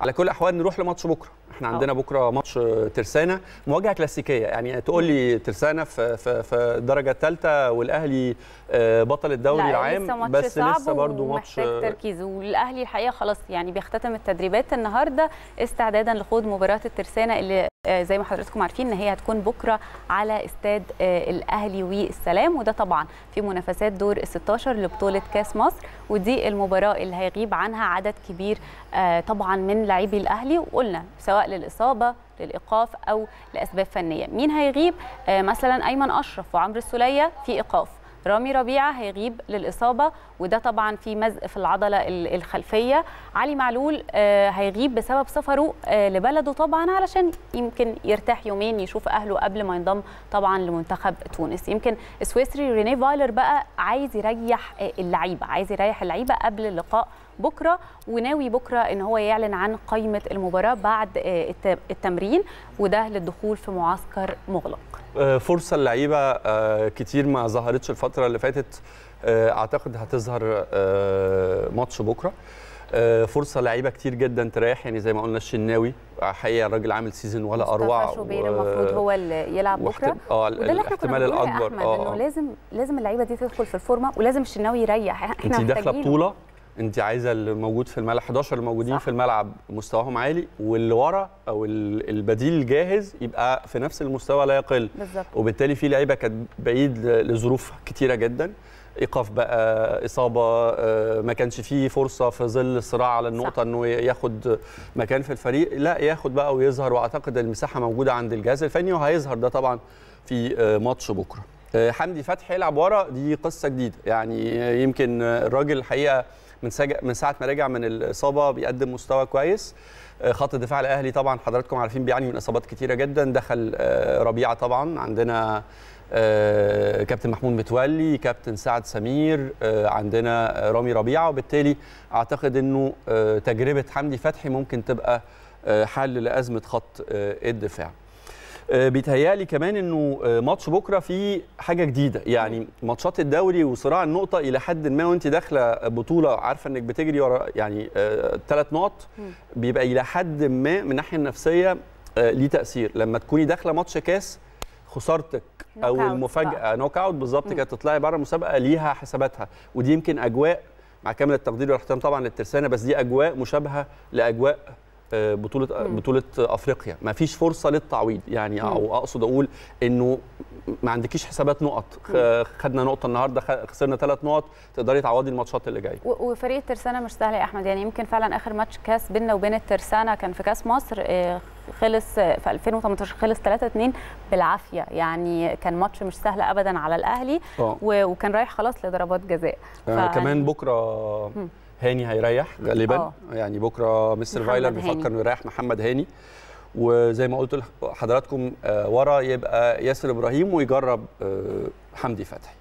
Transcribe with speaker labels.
Speaker 1: على كل الاحوال نروح لماتش بكره احنا آه. عندنا بكره ماتش ترسانه مواجهه كلاسيكيه يعني تقول لي ترسانه في في, في الدرجه الثالثه والاهلي آه، بطل الدوري العام بس لسه برضه ماتش تركيز
Speaker 2: والاهلي الحقيقه خلاص يعني بيختتم التدريبات النهارده استعدادا لخوض مباراه الترسانه اللي آه، زي ما حضراتكم عارفين ان هي هتكون بكره على استاد آه، الاهلي والسلام وده طبعا في منافسات دور ال 16 لبطوله كاس مصر ودي المباراه اللي هيغيب عنها عدد كبير آه، طبعا من لاعبي الاهلي وقلنا سواء للاصابه للايقاف او لاسباب فنيه مين هيغيب مثلا ايمن اشرف وعمرو السوليه في ايقاف رامي ربيعه هيغيب للاصابه وده طبعا في مزق في العضله الخلفيه علي معلول آه، هيغيب بسبب سفره آه، لبلده طبعا علشان يمكن يرتاح يومين يشوف اهله قبل ما ينضم طبعا لمنتخب تونس يمكن السويسري ريني فايلر بقى عايز يريح آه، اللعيبه عايز يريح اللعيبه قبل اللقاء بكره وناوي بكره ان هو يعلن عن قائمه المباراه بعد التمرين وده للدخول في معسكر مغلق
Speaker 1: آه، فرصه للعيبه آه، كتير ما ظهرتش الفتره اللي فاتت آه، اعتقد هتظهر ماتش بكره فرصه لعيبه كتير جدا تريح يعني زي ما قلنا الشناوي حقيقه الراجل عامل سيزون ولا اروع مصطفى شوبير المفروض هو
Speaker 2: اللي يلعب بكره اه الاحتمال الاكبر اه لازم لازم اللعيبه دي تدخل في الفورمه ولازم الشناوي يريح احنا انت داخله بطوله
Speaker 1: انت عايزه اللي موجود في الملعب 11 اللي موجودين صح. في الملعب مستواهم عالي واللي ورا او البديل الجاهز يبقى في نفس المستوى لا يقل بالزبط. وبالتالي في لعيبه كانت بعيد لظروف كتيره جدا ايقاف بقى اصابه آه، ما كانش فيه فرصه في ظل الصراع على النقطه صح. انه ياخد مكان في الفريق لا ياخد بقى ويظهر واعتقد المساحه موجوده عند الجهاز الفني وهيظهر ده طبعا في آه، ماتش بكره آه، حمدي فتحي يلعب ورا دي قصه جديده يعني يمكن الراجل الحقيقه من, من ساعه ما رجع من الاصابه بيقدم مستوى كويس آه، خط الدفاع الاهلي طبعا حضراتكم عارفين بيعاني من اصابات كتيره جدا دخل آه، ربيعه طبعا عندنا آه، كابتن محمود متولي كابتن سعد سمير عندنا رامي ربيعه وبالتالي اعتقد انه تجربه حمدي فتحي ممكن تبقى حل لازمه خط الدفاع آه، بيتهيألي كمان انه آه، ماتش بكره فيه حاجه جديده يعني ماتشات الدوري وصراع النقطه الى حد ما وانت داخله بطوله عارفه انك بتجري ورا يعني ثلاث آه، نقط بيبقى الى حد ما من الناحيه النفسيه ليه تاثير لما تكوني داخله ماتش كاس خسارتك او المفاجاه نوك اوت بالظبط كانت تطلعي بره المسابقه ليها حساباتها ودي يمكن اجواء مع كامل التقدير والاحترام طبعا للترسانه بس دي اجواء مشابهه لاجواء بطوله بطوله افريقيا ما فيش فرصه للتعويض يعني او اقصد اقول انه ما عندكيش حسابات نقط خدنا نقطه النهارده خسرنا ثلاث نقط تقدري تعوضي الماتشات اللي جايه
Speaker 2: وفريق الترسانه مش سهل يا احمد يعني يمكن فعلا اخر ماتش كاس بيننا وبين الترسانه كان في كاس مصر آه، خلص آه، في 2018 خلص 3 2 بالعافيه يعني كان ماتش مش سهل ابدا على الاهلي أوه. وكان رايح خلاص لضربات جزاء آه، ف... كمان
Speaker 1: بكره هاني هيريح غالبا أوه. يعني بكره مستر فايلر بيفكر انه يريح محمد هاني وزي ما قلت لحضراتكم آه، ورا يبقى ياسر ابراهيم ويجرب آه، حمدي فتحي